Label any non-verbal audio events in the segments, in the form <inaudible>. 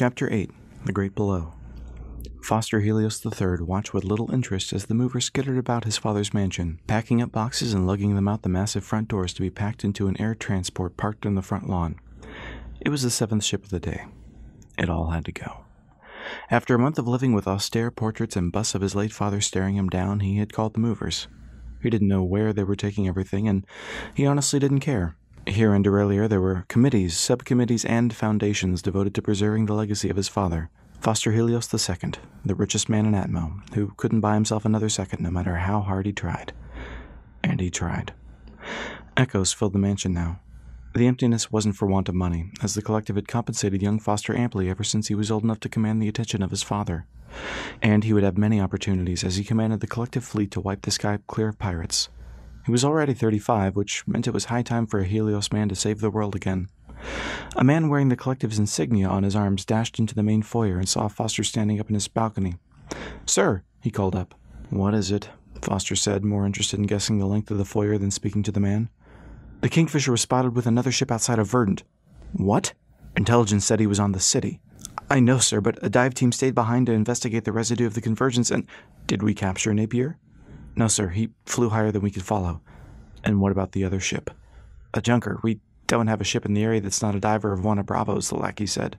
Chapter 8 The Great Below Foster Helios III watched with little interest as the mover skittered about his father's mansion, packing up boxes and lugging them out the massive front doors to be packed into an air transport parked on the front lawn. It was the seventh ship of the day. It all had to go. After a month of living with austere portraits and busts of his late father staring him down, he had called the movers. He didn't know where they were taking everything, and he honestly didn't care. Here and earlier, there were committees, subcommittees, and foundations devoted to preserving the legacy of his father, Foster Helios II, the richest man in Atmo, who couldn't buy himself another second no matter how hard he tried. And he tried. Echoes filled the mansion now. The emptiness wasn't for want of money, as the collective had compensated young Foster amply ever since he was old enough to command the attention of his father. And he would have many opportunities as he commanded the collective fleet to wipe the sky clear of pirates, he was already 35, which meant it was high time for a Helios man to save the world again. A man wearing the collective's insignia on his arms dashed into the main foyer and saw Foster standing up in his balcony. Sir, he called up. What is it? Foster said, more interested in guessing the length of the foyer than speaking to the man. The Kingfisher was spotted with another ship outside of Verdant. What? Intelligence said he was on the city. I know, sir, but a dive team stayed behind to investigate the residue of the convergence and. Did we capture Napier? No, sir, he flew higher than we could follow. And what about the other ship? A junker. We don't have a ship in the area that's not a diver of one of Bravo's, the lackey said.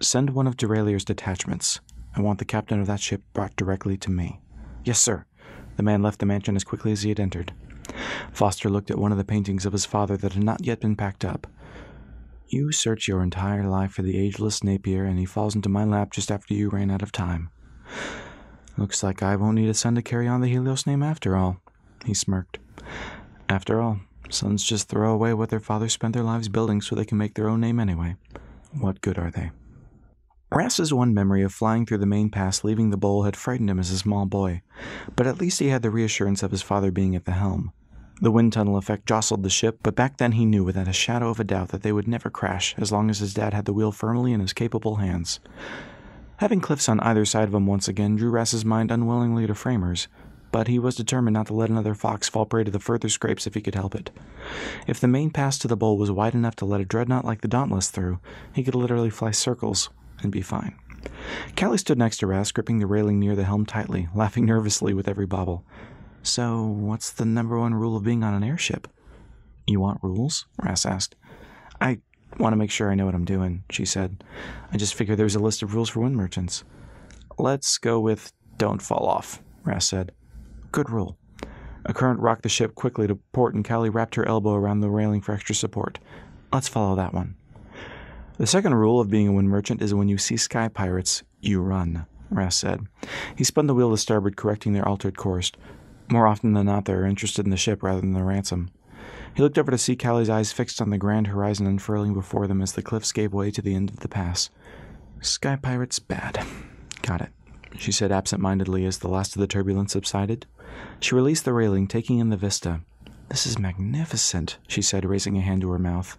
Send one of Derailleur's detachments. I want the captain of that ship brought directly to me. Yes, sir. The man left the mansion as quickly as he had entered. Foster looked at one of the paintings of his father that had not yet been packed up. You search your entire life for the ageless Napier, and he falls into my lap just after you ran out of time. Looks like I won't need a son to carry on the Helios name after all, he smirked. After all, sons just throw away what their fathers spent their lives building so they can make their own name anyway. What good are they? Rass's one memory of flying through the main pass leaving the bowl had frightened him as a small boy, but at least he had the reassurance of his father being at the helm. The wind tunnel effect jostled the ship, but back then he knew without a shadow of a doubt that they would never crash as long as his dad had the wheel firmly in his capable hands. Having cliffs on either side of him once again drew Rass's mind unwillingly to framers, but he was determined not to let another fox fall prey to the further scrapes if he could help it. If the main pass to the bowl was wide enough to let a dreadnought like the Dauntless through, he could literally fly circles and be fine. Callie stood next to Rass, gripping the railing near the helm tightly, laughing nervously with every bobble. So, what's the number one rule of being on an airship? You want rules? Rass asked. I want to make sure I know what I'm doing, she said. I just figured there was a list of rules for wind merchants. Let's go with don't fall off, Ras said. Good rule. A current rocked the ship quickly to port, and Callie wrapped her elbow around the railing for extra support. Let's follow that one. The second rule of being a wind merchant is when you see sky pirates, you run, Ras said. He spun the wheel to starboard, correcting their altered course. More often than not, they are interested in the ship rather than the ransom. He looked over to see Callie's eyes fixed on the grand horizon unfurling before them as the cliffs gave way to the end of the pass. Sky Pirates bad. Got it, she said absent mindedly as the last of the turbulence subsided. She released the railing, taking in the vista. This is magnificent, she said, raising a hand to her mouth.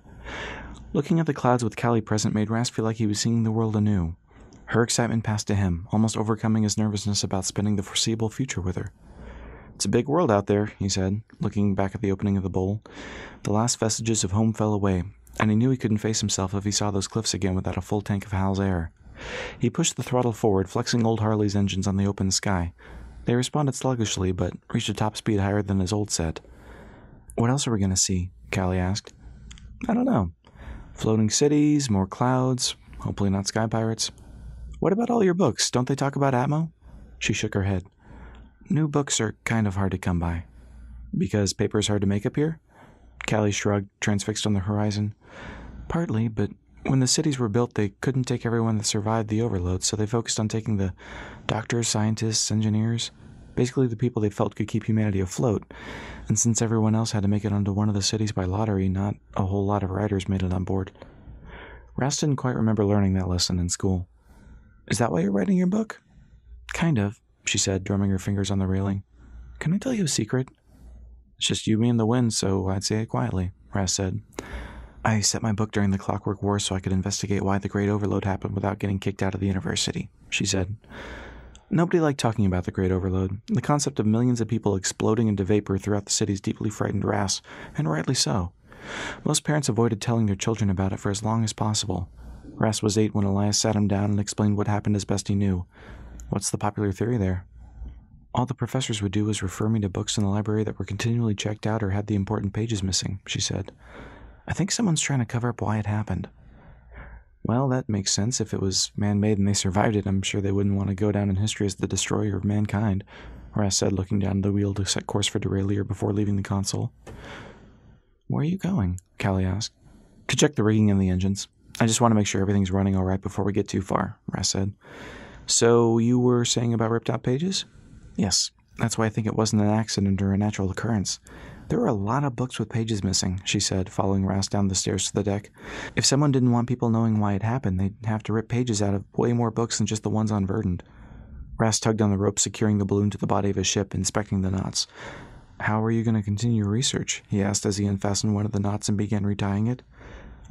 Looking at the clouds with Callie present made Rass feel like he was seeing the world anew. Her excitement passed to him, almost overcoming his nervousness about spending the foreseeable future with her. It's a big world out there, he said, looking back at the opening of the bowl. The last vestiges of home fell away, and he knew he couldn't face himself if he saw those cliffs again without a full tank of Hal's air. He pushed the throttle forward, flexing old Harley's engines on the open sky. They responded sluggishly, but reached a top speed higher than his old set. What else are we going to see? Callie asked. I don't know. Floating cities, more clouds, hopefully not sky pirates. What about all your books? Don't they talk about Atmo? She shook her head new books are kind of hard to come by. Because paper is hard to make up here? Callie shrugged, transfixed on the horizon. Partly, but when the cities were built, they couldn't take everyone that survived the overload, so they focused on taking the doctors, scientists, engineers, basically the people they felt could keep humanity afloat. And since everyone else had to make it onto one of the cities by lottery, not a whole lot of writers made it on board. Rouse didn't quite remember learning that lesson in school. Is that why you're writing your book? Kind of she said, drumming her fingers on the railing. Can I tell you a secret? It's just you, me, and the wind, so I'd say it quietly, Ras said. I set my book during the Clockwork War so I could investigate why the Great Overload happened without getting kicked out of the university, she said. Nobody liked talking about the Great Overload. The concept of millions of people exploding into vapor throughout the city's deeply frightened Ras, and rightly so. Most parents avoided telling their children about it for as long as possible. Ras was eight when Elias sat him down and explained what happened as best he knew. What's the popular theory there? All the professors would do was refer me to books in the library that were continually checked out or had the important pages missing, she said. I think someone's trying to cover up why it happened. Well, that makes sense. If it was man made and they survived it, I'm sure they wouldn't want to go down in history as the destroyer of mankind, Rass said, looking down the wheel to set course for derailleur before leaving the console. Where are you going? Callie asked. To check the rigging and the engines. I just want to make sure everything's running all right before we get too far, Rass said. So you were saying about ripped out pages? Yes. That's why I think it wasn't an accident or a natural occurrence. There are a lot of books with pages missing, she said, following Ras down the stairs to the deck. If someone didn't want people knowing why it happened, they'd have to rip pages out of way more books than just the ones on Verdant. Ras tugged on the rope securing the balloon to the body of his ship, inspecting the knots. How are you going to continue your research? he asked as he unfastened one of the knots and began retying it.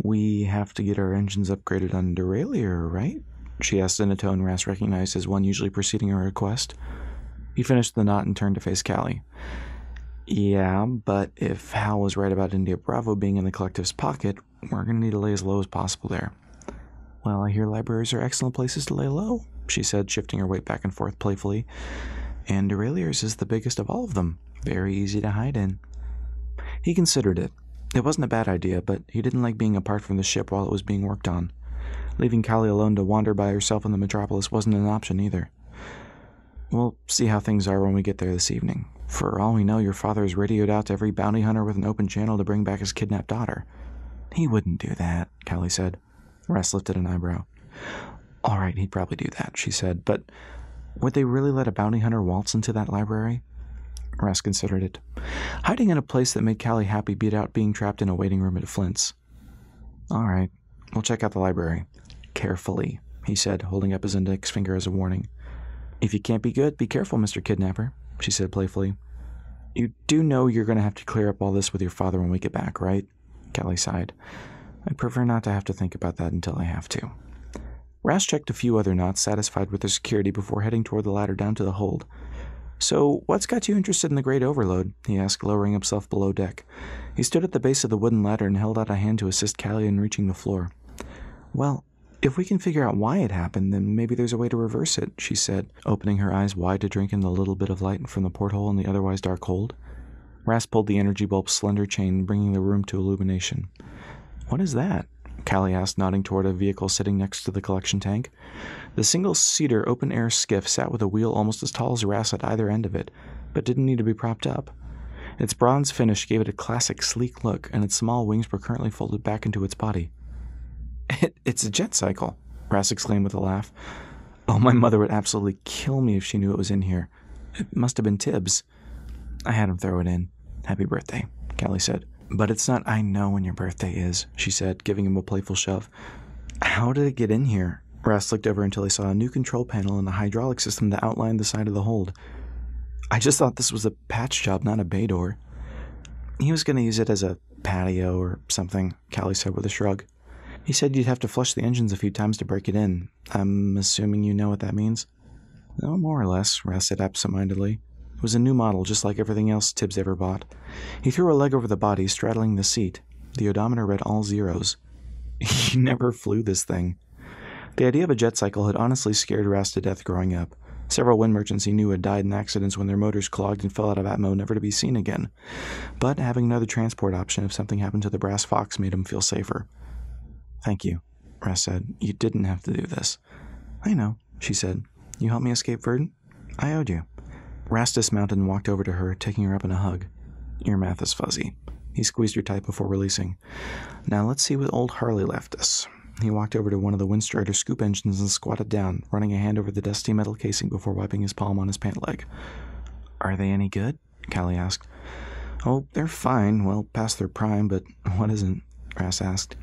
We have to get our engines upgraded on derailleur, right? she asked in a tone Rass recognized as one usually preceding a request. He finished the knot and turned to face Callie. Yeah, but if Hal was right about India Bravo being in the collective's pocket, we're going to need to lay as low as possible there. Well, I hear libraries are excellent places to lay low, she said, shifting her weight back and forth playfully. And Aurelius is the biggest of all of them, very easy to hide in. He considered it. It wasn't a bad idea, but he didn't like being apart from the ship while it was being worked on. Leaving Callie alone to wander by herself in the metropolis wasn't an option either. We'll see how things are when we get there this evening. For all we know, your father has radioed out to every bounty hunter with an open channel to bring back his kidnapped daughter. He wouldn't do that, Callie said. Russ lifted an eyebrow. All right, he'd probably do that, she said, but would they really let a bounty hunter waltz into that library? Russ considered it. Hiding in a place that made Callie happy beat out being trapped in a waiting room at Flint's. All right, we'll check out the library carefully, he said, holding up his index finger as a warning. If you can't be good, be careful, Mr. Kidnapper, she said playfully. You do know you're going to have to clear up all this with your father when we get back, right? Kelly sighed. I'd prefer not to have to think about that until I have to. Rash checked a few other knots, satisfied with their security, before heading toward the ladder down to the hold. So, what's got you interested in the Great Overload? he asked, lowering himself below deck. He stood at the base of the wooden ladder and held out a hand to assist Callie in reaching the floor. Well, if we can figure out why it happened, then maybe there's a way to reverse it, she said, opening her eyes wide to drink in the little bit of light from the porthole in the otherwise dark hold. Ras pulled the energy bulb's slender chain, bringing the room to illumination. What is that? Callie asked, nodding toward a vehicle sitting next to the collection tank. The single seater open air skiff sat with a wheel almost as tall as Ras at either end of it, but didn't need to be propped up. Its bronze finish gave it a classic sleek look, and its small wings were currently folded back into its body. It, <laughs> it's a jet cycle, Rass exclaimed with a laugh. Oh, my mother would absolutely kill me if she knew it was in here. It must have been Tibbs. I had him throw it in. Happy birthday, Callie said. But it's not I know when your birthday is, she said, giving him a playful shove. How did it get in here? Rass looked over until he saw a new control panel and a hydraulic system that outlined the side of the hold. I just thought this was a patch job, not a bay door. He was going to use it as a patio or something, Callie said with a shrug. He said you'd have to flush the engines a few times to break it in. I'm assuming you know what that means? No, more or less, Ras said absentmindedly. It was a new model, just like everything else Tibbs ever bought. He threw a leg over the body, straddling the seat. The odometer read all zeros. <laughs> He never flew this thing. The idea of a jet cycle had honestly scared Ras to death growing up. Several wind merchants he knew had died in accidents when their motors clogged and fell out of Atmo, never to be seen again. But having another transport option if something happened to the Brass Fox made him feel safer. Thank you, Ress said. You didn't have to do this. I know, she said. You helped me escape Verdant? I owed you. Rast dismounted and walked over to her, taking her up in a hug. Your math is fuzzy. He squeezed her tight before releasing. Now let's see what old Harley left us. He walked over to one of the Windstrider scoop engines and squatted down, running a hand over the dusty metal casing before wiping his palm on his pant leg. Are they any good? Callie asked. Oh, they're fine, well past their prime, but <laughs> what isn't? Brass asked.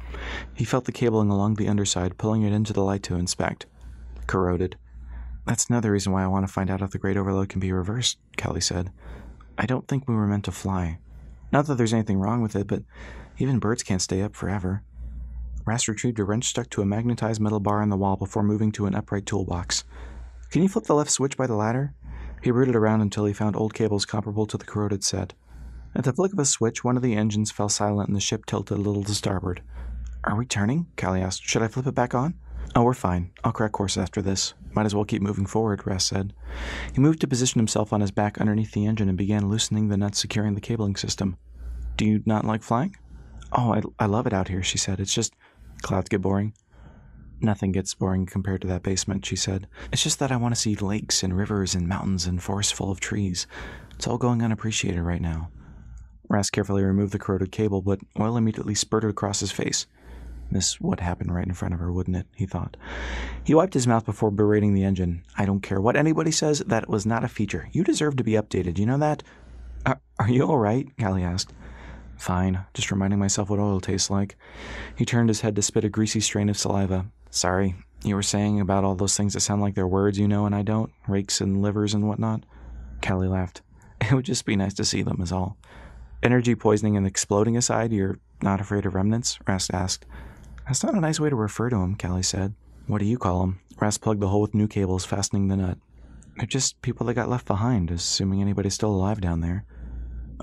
He felt the cabling along the underside, pulling it into the light to inspect. Corroded. That's another reason why I want to find out if the Great Overload can be reversed, Kelly said. I don't think we were meant to fly. Not that there's anything wrong with it, but even birds can't stay up forever. Rass retrieved a wrench stuck to a magnetized metal bar in the wall before moving to an upright toolbox. Can you flip the left switch by the ladder? He rooted around until he found old cables comparable to the corroded set. At the flick of a switch, one of the engines fell silent and the ship tilted a little to starboard. Are we turning? Callie asked. Should I flip it back on? Oh, we're fine. I'll correct course after this. Might as well keep moving forward, Ras said. He moved to position himself on his back underneath the engine and began loosening the nuts securing the cabling system. Do you not like flying? Oh, I, I love it out here, she said. It's just. Clouds get boring. Nothing gets boring compared to that basement, she said. It's just that I want to see lakes and rivers and mountains and forests full of trees. It's all going unappreciated right now. Ras carefully removed the corroded cable, but oil immediately spurted across his face. This would happen right in front of her, wouldn't it? He thought. He wiped his mouth before berating the engine. I don't care what anybody says, that was not a feature. You deserve to be updated, you know that? Are, are you alright? Callie asked. Fine, just reminding myself what oil tastes like. He turned his head to spit a greasy strain of saliva. Sorry, you were saying about all those things that sound like they're words you know and I don't? Rakes and livers and whatnot? Callie laughed. It would just be nice to see them, is all energy poisoning and exploding aside, you're not afraid of remnants? Rast asked. That's not a nice way to refer to them, Callie said. What do you call them? Rast plugged the hole with new cables, fastening the nut. They're just people that got left behind, assuming anybody's still alive down there.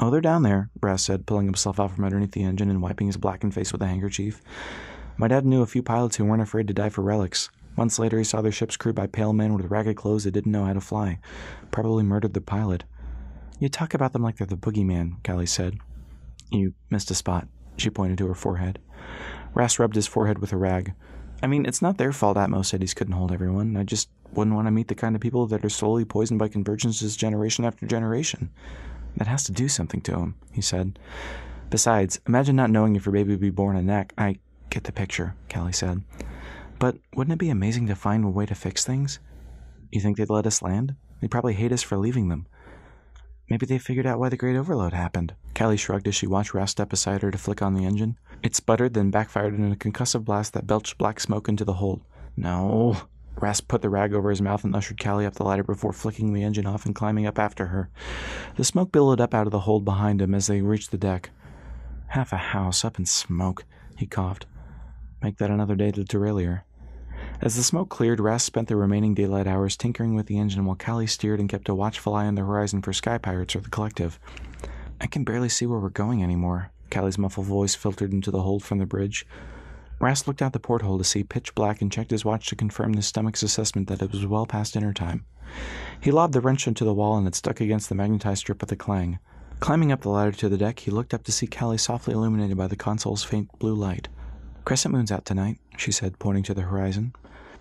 Oh, they're down there, Rast said, pulling himself out from underneath the engine and wiping his blackened face with a handkerchief. My dad knew a few pilots who weren't afraid to die for relics. Months later, he saw their ships crewed by pale men with ragged clothes that didn't know how to fly. Probably murdered the pilot. You talk about them like they're the boogeyman, Callie said. You missed a spot, she pointed to her forehead. Ras rubbed his forehead with a rag. I mean, it's not their fault Atmos cities couldn't hold everyone. I just wouldn't want to meet the kind of people that are slowly poisoned by convergences generation after generation. That has to do something to him, he said. Besides, imagine not knowing if your baby would be born a neck. I get the picture, Callie said. But wouldn't it be amazing to find a way to fix things? You think they'd let us land? They'd probably hate us for leaving them. Maybe they figured out why the great overload happened. Callie shrugged as she watched Ras step beside her to flick on the engine. It sputtered, then backfired in a concussive blast that belched black smoke into the hold. No. Ras put the rag over his mouth and ushered Callie up the ladder before flicking the engine off and climbing up after her. The smoke billowed up out of the hold behind him as they reached the deck. Half a house up in smoke, he coughed. Make that another day to the her. As the smoke cleared, Rast spent the remaining daylight hours tinkering with the engine while Callie steered and kept a watchful eye on the horizon for sky pirates or the collective. I can barely see where we're going anymore, Callie's muffled voice filtered into the hold from the bridge. Rast looked out the porthole to see pitch black and checked his watch to confirm his stomach's assessment that it was well past dinner time. He lobbed the wrench into the wall and it stuck against the magnetized strip with a clang. Climbing up the ladder to the deck, he looked up to see Callie softly illuminated by the console's faint blue light. Crescent moon's out tonight, she said, pointing to the horizon.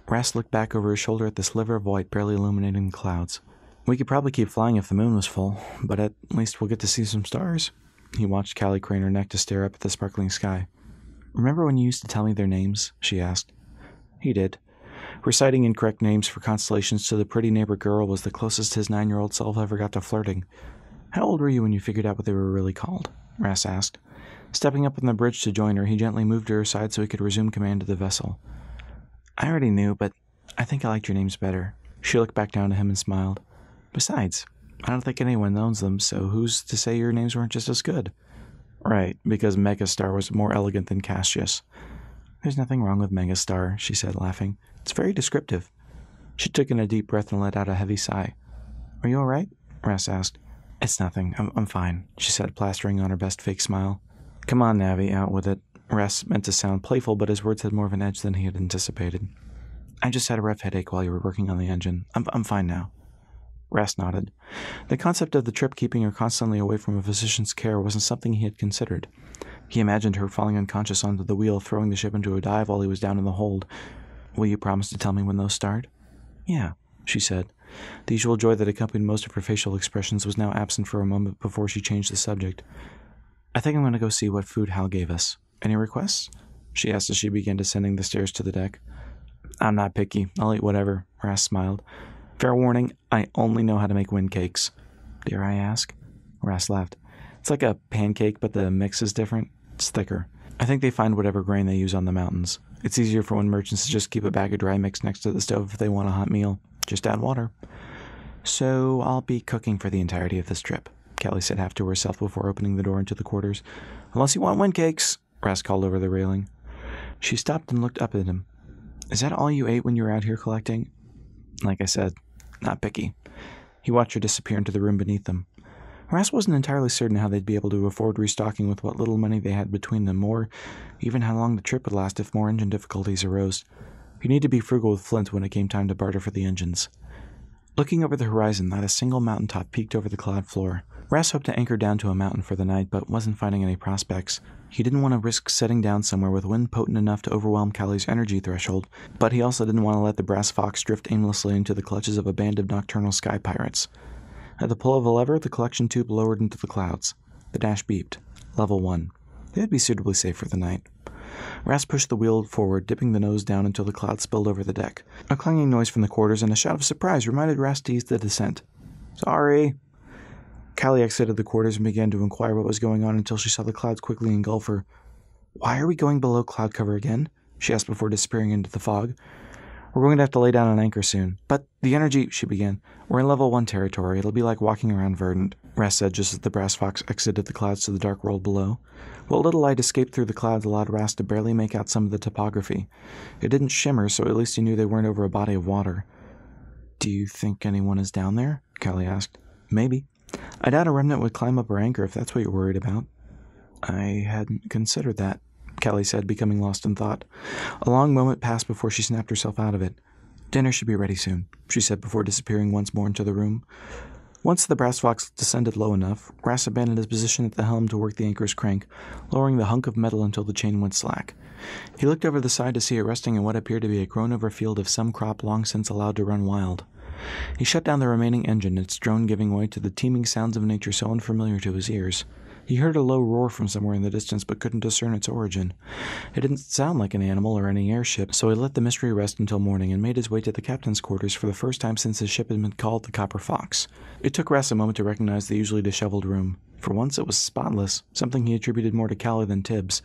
Rast looked back over his shoulder at the sliver of white barely illuminating the clouds. We could probably keep flying if the moon was full, but at least we'll get to see some stars. He watched Callie crane her neck to stare up at the sparkling sky. Remember when you used to tell me their names? she asked. He did. Reciting incorrect names for constellations to the pretty neighbor girl was the closest his nine year old self ever got to flirting. How old were you when you figured out what they were really called? Rass asked. Stepping up on the bridge to join her, he gently moved to her side so he could resume command of the vessel. I already knew, but I think I liked your names better. She looked back down to him and smiled. Besides, I don't think anyone owns them, so who's to say your names weren't just as good? Right, because Megastar was more elegant than Cassius. There's nothing wrong with Megastar, she said, laughing. It's very descriptive. She took in a deep breath and let out a heavy sigh. Are you all right? Ress asked. It's nothing. I'm, I'm fine, she said, plastering on her best fake smile. Come on, Navi, out with it. Rest meant to sound playful, but his words had more of an edge than he had anticipated. I just had a rough headache while you were working on the engine. I'm, I'm fine now. Rast nodded. The concept of the trip keeping her constantly away from a physician's care wasn't something he had considered. He imagined her falling unconscious onto the wheel, throwing the ship into a dive while he was down in the hold. Will you promise to tell me when those start? Yeah, she said. The usual joy that accompanied most of her facial expressions was now absent for a moment before she changed the subject. I think I'm going to go see what food Hal gave us. Any requests? She asked as she began descending the stairs to the deck. I'm not picky. I'll eat whatever, Ras smiled. Fair warning, I only know how to make wind cakes. Dare I ask? Ras laughed. It's like a pancake, but the mix is different. It's thicker. I think they find whatever grain they use on the mountains. It's easier for wind merchants to just keep a bag of dry mix next to the stove if they want a hot meal. Just add water. So I'll be cooking for the entirety of this trip, Kelly said half to herself before opening the door into the quarters. Unless you want wind cakes. Rask called over the railing. She stopped and looked up at him. Is that all you ate when you were out here collecting? Like I said, not picky. He watched her disappear into the room beneath them. Rask wasn't entirely certain how they'd be able to afford restocking with what little money they had between them, or even how long the trip would last if more engine difficulties arose. You needed to be frugal with Flint when it came time to barter for the engines. Looking over the horizon, not a single mountaintop peeked over the cloud floor. Rass hoped to anchor down to a mountain for the night, but wasn't finding any prospects. He didn't want to risk setting down somewhere with wind potent enough to overwhelm Callie's energy threshold, but he also didn't want to let the brass fox drift aimlessly into the clutches of a band of nocturnal sky pirates. At the pull of a lever, the collection tube lowered into the clouds. The dash beeped. Level 1. They'd be suitably safe for the night. Rast pushed the wheel forward, dipping the nose down until the cloud spilled over the deck. A clanging noise from the quarters and a shout of surprise reminded Ras to ease the descent. Sorry. Callie exited the quarters and began to inquire what was going on until she saw the clouds quickly engulf her. Why are we going below cloud cover again? she asked before disappearing into the fog. We're going to have to lay down an anchor soon. But the energy, she began. We're in level one territory. It'll be like walking around Verdant, Rass said just as the brass fox exited the clouds to the dark world below. What little light escaped through the clouds allowed Rass to barely make out some of the topography. It didn't shimmer, so at least he knew they weren't over a body of water. Do you think anyone is down there? Callie asked. Maybe. I doubt a remnant would climb up our anchor if that's what you're worried about. I hadn't considered that, Kelly said, becoming lost in thought. A long moment passed before she snapped herself out of it. Dinner should be ready soon, she said before disappearing once more into the room. Once the brass fox descended low enough, Rass abandoned his position at the helm to work the anchor's crank, lowering the hunk of metal until the chain went slack. He looked over the side to see it resting in what appeared to be a grown-over field of some crop long since allowed to run wild. He shut down the remaining engine, its drone giving way to the teeming sounds of nature so unfamiliar to his ears. He heard a low roar from somewhere in the distance, but couldn't discern its origin. It didn't sound like an animal or any airship, so he let the mystery rest until morning and made his way to the captain's quarters for the first time since his ship had been called the Copper Fox. It took Rest a moment to recognize the usually disheveled room. For once, it was spotless, something he attributed more to Callie than Tibbs.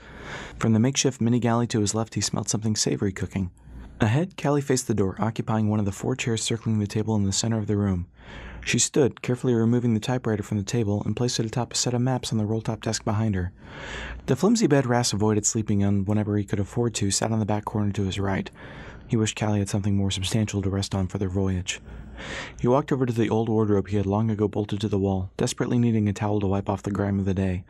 From the makeshift mini galley to his left, he smelled something savory cooking. Ahead, Callie faced the door, occupying one of the four chairs circling the table in the center of the room. She stood, carefully removing the typewriter from the table and placed it atop a set of maps on the roll top desk behind her. The flimsy bed Rass avoided sleeping on whenever he could afford to sat on the back corner to his right. He wished Callie had something more substantial to rest on for their voyage. He walked over to the old wardrobe he had long ago bolted to the wall, desperately needing a towel to wipe off the grime of the day.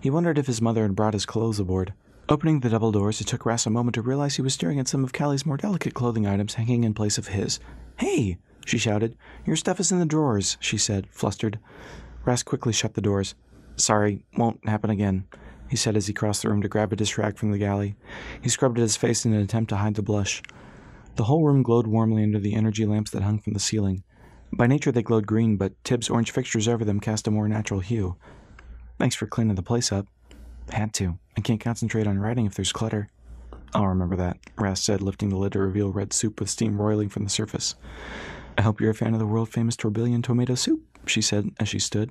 He wondered if his mother had brought his clothes aboard. Opening the double doors, it took Rass a moment to realize he was staring at some of Callie's more delicate clothing items hanging in place of his. Hey! she shouted. Your stuff is in the drawers, she said, flustered. Rask quickly shut the doors. Sorry, won't happen again, he said as he crossed the room to grab a dish rag from the galley. He scrubbed at his face in an attempt to hide the blush. The whole room glowed warmly under the energy lamps that hung from the ceiling. By nature they glowed green, but Tibbs' orange fixtures over them cast a more natural hue. Thanks for cleaning the place up. Had to. I can't concentrate on writing if there's clutter. I'll remember that, Rast said, lifting the lid to reveal red soup with steam roiling from the surface. I hope you're a fan of the world famous Torbillion tomato soup, she said as she stood.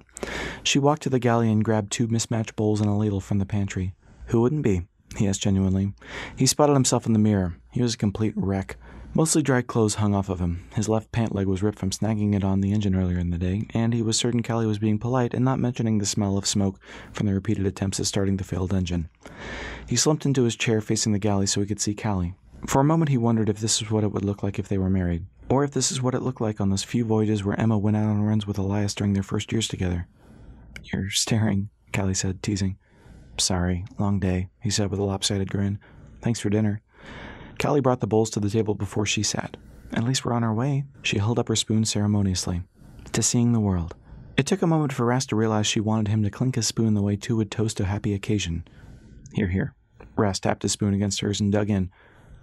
She walked to the galley and grabbed two mismatched bowls and a ladle from the pantry. Who wouldn't be? he asked genuinely. He spotted himself in the mirror. He was a complete wreck. Mostly dry clothes hung off of him. His left pant leg was ripped from snagging it on the engine earlier in the day, and he was certain Callie was being polite and not mentioning the smell of smoke from the repeated attempts at starting the failed engine. He slumped into his chair facing the galley so he could see Callie. For a moment he wondered if this was what it would look like if they were married or if this is what it looked like on those few voyages where Emma went out on runs with Elias during their first years together. You're staring, Callie said, teasing. Sorry, long day, he said with a lopsided grin. Thanks for dinner. Callie brought the bowls to the table before she sat. At least we're on our way. She held up her spoon ceremoniously. To seeing the world. It took a moment for Ras to realize she wanted him to clink his spoon the way two would toast a happy occasion. Here, here. Ras tapped his spoon against hers and dug in.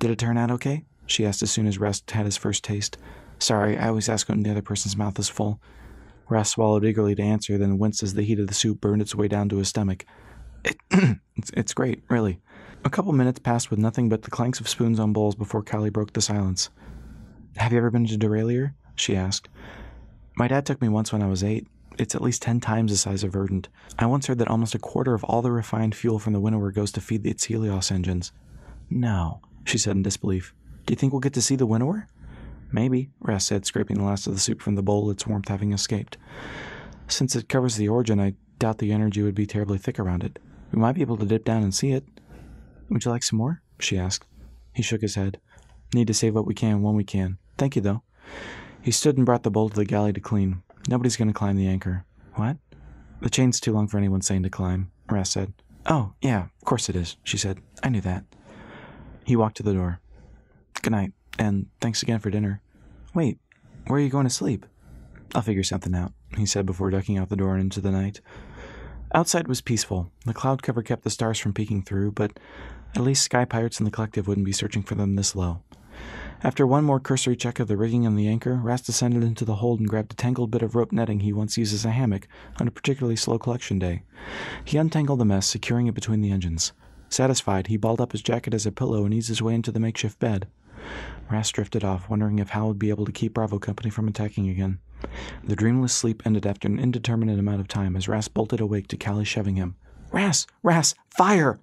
Did it turn out okay? she asked as soon as Rest had his first taste. Sorry, I always ask when the other person's mouth is full. Rest swallowed eagerly to answer, then winced as the heat of the soup burned its way down to his stomach. It, <clears throat> it's, it's great, really. A couple minutes passed with nothing but the clanks of spoons on bowls before Callie broke the silence. Have you ever been to Duralier? she asked. My dad took me once when I was eight. It's at least ten times the size of Verdant. I once heard that almost a quarter of all the refined fuel from the winnower goes to feed its Helios engines. No, she said in disbelief. Do you think we'll get to see the winnower? Maybe, Ras said, scraping the last of the soup from the bowl, its warmth having escaped. Since it covers the origin, I doubt the energy would be terribly thick around it. We might be able to dip down and see it. Would you like some more? she asked. He shook his head. Need to save what we can when we can. Thank you, though. He stood and brought the bowl to the galley to clean. Nobody's going to climb the anchor. What? The chain's too long for anyone sane to climb, Ras said. Oh, yeah, of course it is, she said. I knew that. He walked to the door. Good night, and thanks again for dinner. Wait, where are you going to sleep? I'll figure something out, he said before ducking out the door and into the night. Outside was peaceful. The cloud cover kept the stars from peeking through, but at least sky pirates and the collective wouldn't be searching for them this low. After one more cursory check of the rigging and the anchor, Rast descended into the hold and grabbed a tangled bit of rope netting he once used as a hammock on a particularly slow collection day. He untangled the mess, securing it between the engines. Satisfied, he balled up his jacket as a pillow and eased his way into the makeshift bed. Rast drifted off, wondering if Hal would be able to keep Bravo Company from attacking again. The dreamless sleep ended after an indeterminate amount of time as Rast bolted awake to Callie shoving him. Ras! Ras! Fire!